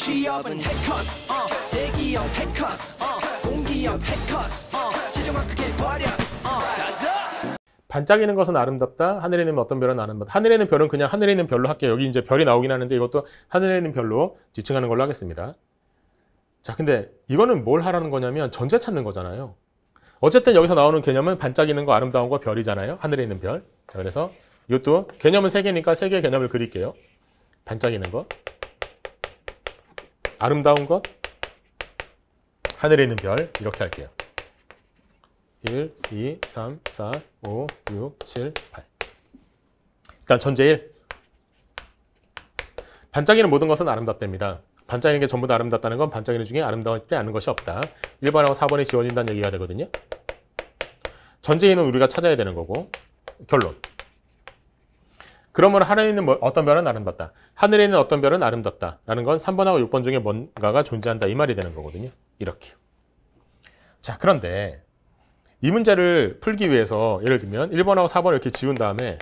취업은 해커스 어. 대기업 해커스 어. 공기업 해커스 어. 재정학 그게 버렸어 어. 반짝이는 것은 아름답다. 하늘에 있는 어떤 별은 아름답다. 하늘에 있는 별은 그냥 하늘에 있는 별로 할게요. 여기 이제 별이 나오긴 하는데 이것도 하늘에 있는 별로 지칭하는 걸로 하겠습니다. 자, 근데 이거는 뭘 하라는 거냐면 전제 찾는 거잖아요. 어쨌든 여기서 나오는 개념은 반짝이는 거, 아름다운 거, 별이잖아요. 하늘에 있는 별. 자, 그래서 이것도 개념은 세 개니까 세 개의 개념을 그릴게요. 반짝이는 거, 아름다운 것, 하늘에 있는 별 이렇게 할게요. 1, 2, 3, 4, 5, 6, 7, 8 일단 전제 1 반짝이는 모든 것은 아름답답니다. 반짝이는 게 전부 다 아름답다는 건 반짝이는 중에 아름답지 않은 것이 없다. 1번하고 4번이 지워진다는 얘기가 되거든요. 전제 2는 우리가 찾아야 되는 거고 결론 그러므로 하늘에는 뭐, 어떤 별은 아름답다. 하늘에 는 어떤 별은 아름답다. 라는 건 3번하고 6번 중에 뭔가가 존재한다. 이 말이 되는 거거든요. 이렇게. 자, 그런데 이 문제를 풀기 위해서 예를 들면 1번하고 4번을 이렇게 지운 다음에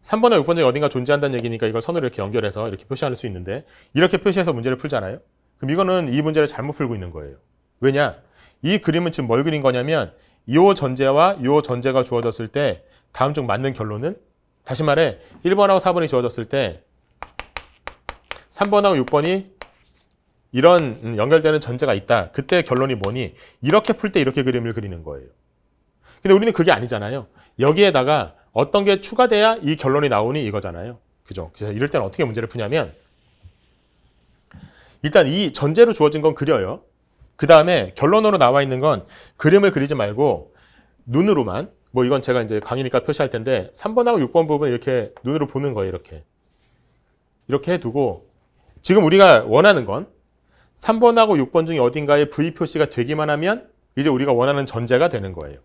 3번하고 6번 중에 어딘가 존재한다는 얘기니까 이걸 선으로 이렇게 연결해서 이렇게 표시할 수 있는데 이렇게 표시해서 문제를 풀잖아요. 그럼 이거는 이 문제를 잘못 풀고 있는 거예요. 왜냐? 이 그림은 지금 뭘 그린 거냐면 이 전제와 이 전제가 주어졌을 때 다음 중 맞는 결론은 다시 말해 1번하고 4번이 지워졌을 때 3번하고 6번이 이런 음, 연결되는 전제가 있다. 그때 결론이 뭐니? 이렇게 풀 때 이렇게 그림을 그리는 거예요. 근데 우리는 그게 아니잖아요. 여기에다가 어떤 게 추가돼야 이 결론이 나오니 이거잖아요. 그죠? 그래서 이럴 때는 어떻게 문제를 푸냐면 일단 이 전제로 주어진 건 그려요. 그 다음에 결론으로 나와 있는 건 그림을 그리지 말고 눈으로만 뭐 이건 제가 이제 강의니까 표시할 텐데 3번하고 6번 부분 이렇게 눈으로 보는 거예요. 이렇게. 이렇게 해두고 지금 우리가 원하는 건 3번하고 6번 중에 어딘가에 V 표시가 되기만 하면 이제 우리가 원하는 전제가 되는 거예요.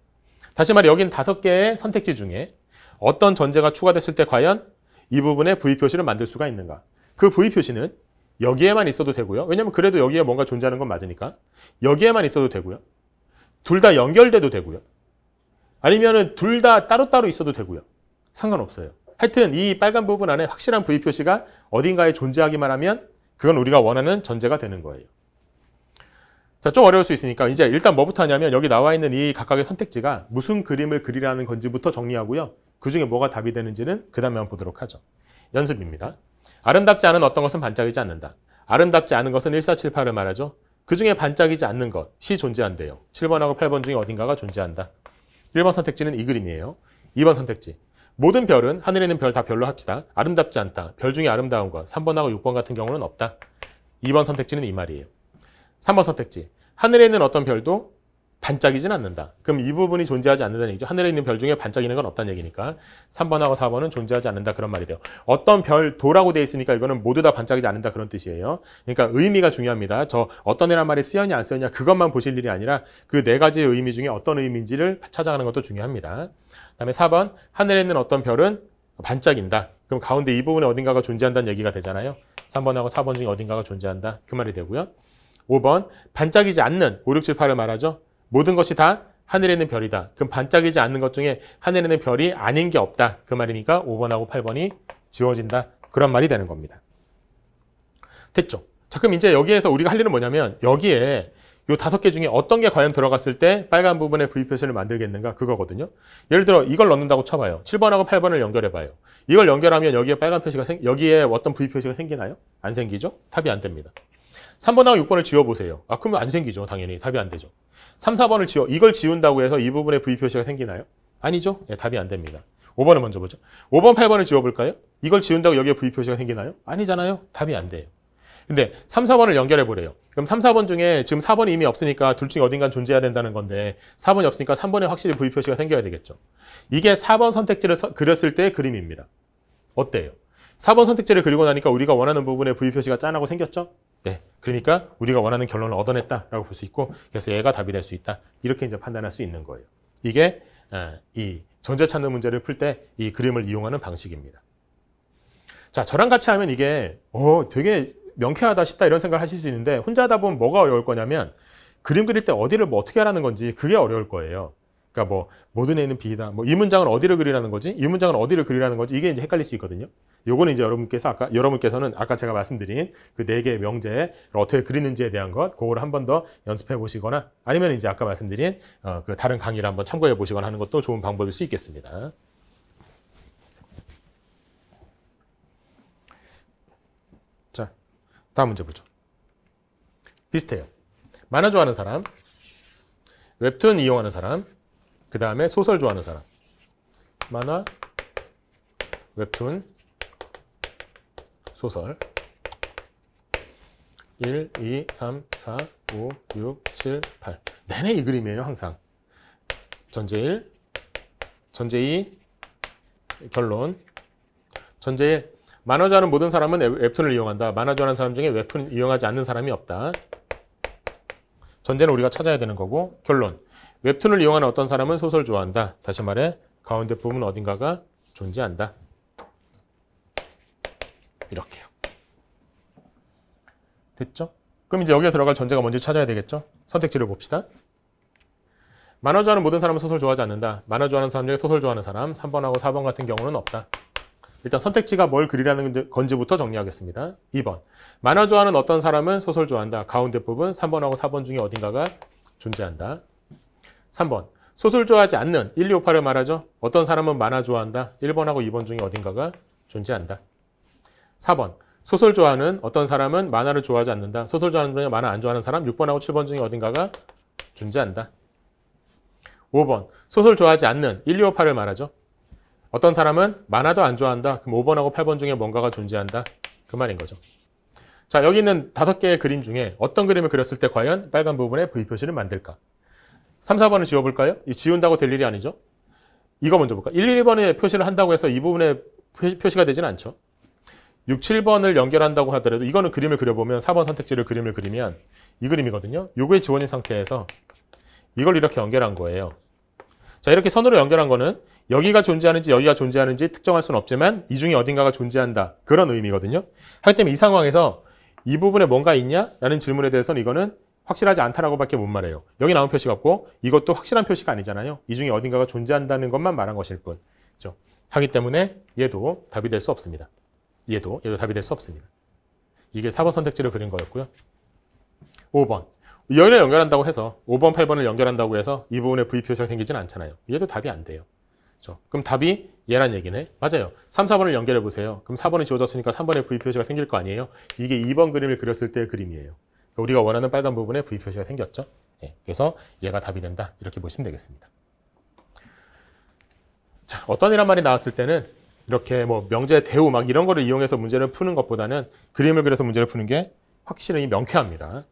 다시 말해 여기는 다섯 개의 선택지 중에 어떤 전제가 추가됐을 때 과연 이 부분에 V 표시를 만들 수가 있는가. 그 V 표시는 여기에만 있어도 되고요. 왜냐면 그래도 여기에 뭔가 존재하는 건 맞으니까. 여기에만 있어도 되고요. 둘 다 연결돼도 되고요. 아니면은 둘 다 따로따로 있어도 되고요. 상관없어요. 하여튼 이 빨간 부분 안에 확실한 부위 표시가 어딘가에 존재하기만 하면 그건 우리가 원하는 전제가 되는 거예요. 자, 좀 어려울 수 있으니까 이제 일단 뭐부터 하냐면 여기 나와 있는 이 각각의 선택지가 무슨 그림을 그리라는 건지부터 정리하고요. 그 중에 뭐가 답이 되는지는 그 다음에 한번 보도록 하죠. 연습입니다. 아름답지 않은 어떤 것은 반짝이지 않는다. 아름답지 않은 것은 1478을 말하죠. 그 중에 반짝이지 않는 것이 존재한대요. 7번하고 8번 중에 어딘가가 존재한다. 1번 선택지는 이 그림이에요. 2번 선택지. 모든 별은 하늘에 있는 별 다 별로 합시다. 아름답지 않다. 별 중에 아름다운 것. 3번하고 6번 같은 경우는 없다. 2번 선택지는 이 말이에요. 3번 선택지. 하늘에 있는 어떤 별도 반짝이진 않는다. 그럼 이 부분이 존재하지 않는다는 얘기죠. 하늘에 있는 별 중에 반짝이는 건 없다는 얘기니까 3번하고 4번은 존재하지 않는다 그런 말이돼요 어떤 별 도라고 돼 있으니까 이거는 모두 다 반짝이지 않는다 그런 뜻이에요. 그러니까 의미가 중요합니다. 저 어떤 애란 말이 쓰였냐 안 쓰였냐 그것만 보실 일이 아니라 그 네 가지의 의미 중에 어떤 의미인지를 찾아가는 것도 중요합니다. 그다음에 4번 하늘에 있는 어떤 별은 반짝인다. 그럼 가운데 이 부분에 어딘가가 존재한다는 얘기가 되잖아요. 3번하고 4번 중에 어딘가가 존재한다. 그 말이 되고요. 5번 반짝이지 않는 5, 6, 7, 8을 말하죠. 모든 것이 다 하늘에 있는 별이다. 그럼 반짝이지 않는 것 중에 하늘에 있는 별이 아닌 게 없다. 그 말이니까 5번하고 8번이 지워진다. 그런 말이 되는 겁니다. 됐죠? 자, 그럼 이제 여기에서 우리가 할 일은 뭐냐면 여기에 요 다섯 개 중에 어떤 게 과연 들어갔을 때 빨간 부분의 v 표시를 만들겠는가 그거거든요. 예를 들어 이걸 넣는다고 쳐봐요. 7번하고 8번을 연결해봐요. 이걸 연결하면 여기에 빨간 표시가 생, 여기에 어떤 v 표시가 생기나요? 안 생기죠? 답이 안 됩니다. 3번하고 6번을 지워보세요. 아, 그러면 안 생기죠. 당연히 답이 안 되죠. 3, 4번을 지워. 이걸 지운다고 해서 이 부분에 V 표시가 생기나요? 아니죠. 예, 답이 안 됩니다. 5번을 먼저 보죠. 5번, 8번을 지워볼까요? 이걸 지운다고 여기에 V 표시가 생기나요? 아니잖아요. 답이 안 돼요. 근데 3, 4번을 연결해 보래요. 그럼 3, 4번 중에 지금 4번이 이미 없으니까 둘 중에 어딘가 존재해야 된다는 건데 4번이 없으니까 3번에 확실히 V 표시가 생겨야 되겠죠. 이게 4번 선택지를 서, 그렸을 때의 그림입니다. 어때요? 4번 선택지를 그리고 나니까 우리가 원하는 부분에 V 표시가 짠하고 생겼죠? 네. 그러니까 우리가 원하는 결론을 얻어냈다라고 볼 수 있고 그래서 얘가 답이 될 수 있다. 이렇게 이제 판단할 수 있는 거예요. 이게 어, 이 전자 찾는 문제를 풀 때 이 그림을 이용하는 방식입니다. 자, 저랑 같이 하면 이게 어, 되게 명쾌하다 싶다 이런 생각을 하실 수 있는데 혼자 하다 보면 뭐가 어려울 거냐면 그림 그릴 때 어디를 뭐 어떻게 하라는 건지 그게 어려울 거예요. 그러니까 뭐 모든 애는 B다. 뭐 이문장을 어디를 그리라는 거지? 이문장을 어디를 그리라는 거지? 이게 이제 헷갈릴 수 있거든요. 요거는 이제 여러분께서 아까 여러분께서는 아까 제가 말씀드린 그 네 개의 명제를 어떻게 그리는지에 대한 것 그거를 한 번 더 연습해 보시거나 아니면 이제 아까 말씀드린 어, 그 다른 강의를 한 번 참고해 보시거나 하는 것도 좋은 방법일 수 있겠습니다. 자, 다음 문제 보죠. 비슷해요. 만화 좋아하는 사람, 웹툰 이용하는 사람, 그 다음에 소설 좋아하는 사람. 만화, 웹툰, 소설. 1, 2, 3, 4, 5, 6, 7, 8. 내내 이 그림이에요, 항상. 전제 1, 전제 2, 결론. 전제 1. 만화 좋아하는 모든 사람은 웹툰을 이용한다. 만화 좋아하는 사람 중에 웹툰 이용하지 않는 사람이 없다. 전제는 우리가 찾아야 되는 거고 결론. 웹툰을 이용하는 어떤 사람은 소설 을 좋아한다. 다시 말해 가운데 부분 어딘가가 존재한다. 이렇게요. 됐죠? 그럼 이제 여기에 들어갈 전제가 뭔지 찾아야 되겠죠? 선택지를 봅시다. 만화 좋아하는 모든 사람은 소설 좋아하지 않는다. 만화 좋아하는 사람 중에 소설 좋아하는 사람 3번하고 4번 같은 경우는 없다. 일단 선택지가 뭘 그리라는 건지부터 정리하겠습니다. 2번 만화 좋아하는 어떤 사람은 소설 좋아한다. 가운데 부분 3번하고 4번 중에 어딘가가 존재한다. 3번 소설 좋아하지 않는 1, 2, 5, 8을 말하죠. 어떤 사람은 만화 좋아한다. 1번하고 2번 중에 어딘가가 존재한다. 4번 소설 좋아하는 어떤 사람은 만화를 좋아하지 않는다. 소설 좋아하는 중에 만화 안 좋아하는 사람 6번하고 7번 중에 어딘가가 존재한다. 5번 소설 좋아하지 않는 1, 2, 5, 8을 말하죠. 어떤 사람은 만화도 안 좋아한다. 그럼 5번하고 8번 중에 뭔가가 존재한다. 그 말인 거죠. 자 여기 있는 5 개의 그림 중에 어떤 그림을 그렸을 때 과연 빨간 부분에 V 표시를 만들까? 3, 4번을 지워볼까요? 이 지운다고 될 일이 아니죠. 이거 먼저 볼까? 요 1, 2번에 표시를 한다고 해서 이 부분에 표시가 되진 않죠. 6, 7번을 연결한다고 하더라도 이거는 그림을 그려보면 4번 선택지를 그림을 그리면 이 그림이거든요. 요게 지원인 상태에서 이걸 이렇게 연결한 거예요. 자 이렇게 선으로 연결한 거는 여기가 존재하는지 여기가 존재하는지 특정할 수는 없지만 이 중에 어딘가가 존재한다. 그런 의미거든요. 하기 때문에 이 상황에서 이 부분에 뭔가 있냐? 라는 질문에 대해서는 이거는 확실하지 않다라고밖에 못 말해요. 여기 나온 표시 같고 이것도 확실한 표시가 아니잖아요. 이 중에 어딘가가 존재한다는 것만 말한 것일 뿐. 그렇죠? 하기 때문에 얘도 답이 될 수 없습니다. 얘도 얘도 답이 될 수 없습니다. 이게 4번 선택지를 그린 거였고요. 5번. 열을 연결한다고 해서 5번, 8번을 연결한다고 해서 이 부분에 V 표시가 생기진 않잖아요. 얘도 답이 안 돼요. 그렇죠? 그럼 답이 얘란 얘기네. 맞아요. 3, 4번을 연결해 보세요. 그럼 4번이 지워졌으니까 3번에 V 표시가 생길 거 아니에요? 이게 2번 그림을 그렸을 때의 그림이에요. 그러니까 우리가 원하는 빨간 부분에 V 표시가 생겼죠. 예, 그래서 얘가 답이 된다. 이렇게 보시면 되겠습니다. 자, 어떤 이란 말이 나왔을 때는 이렇게 뭐 명제, 대우 막 이런 거를 이용해서 문제를 푸는 것보다는 그림을 그려서 문제를 푸는 게 확실히 명쾌합니다.